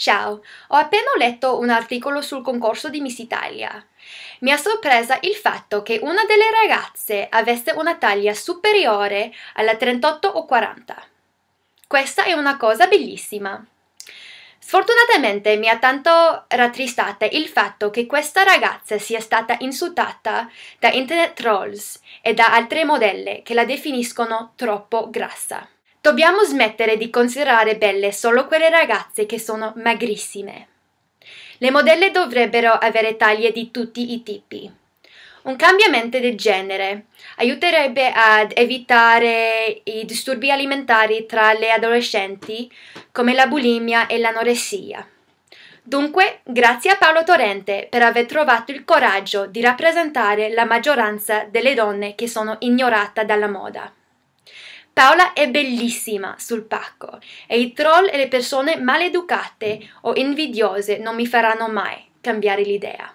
Ciao, ho appena letto un articolo sul concorso di Miss Italia. Mi ha sorpresa il fatto che una delle ragazze avesse una taglia superiore alla 38 o 40. Questa è una cosa bellissima. Sfortunatamente mi ha tanto rattristata il fatto che questa ragazza sia stata insultata da internet trolls e da altre modelle che la definiscono troppo grassa. Dobbiamo smettere di considerare belle solo quelle ragazze che sono magrissime. Le modelle dovrebbero avere taglie di tutti i tipi. Un cambiamento del genere aiuterebbe ad evitare i disturbi alimentari tra le adolescenti come la bulimia e l'anoressia. Dunque, grazie a Paolo Torrente per aver trovato il coraggio di rappresentare la maggioranza delle donne che sono ignorate dalla moda. Paola è bellissima sul pacco e i troll e le persone maleducate o invidiose non mi faranno mai cambiare l'idea.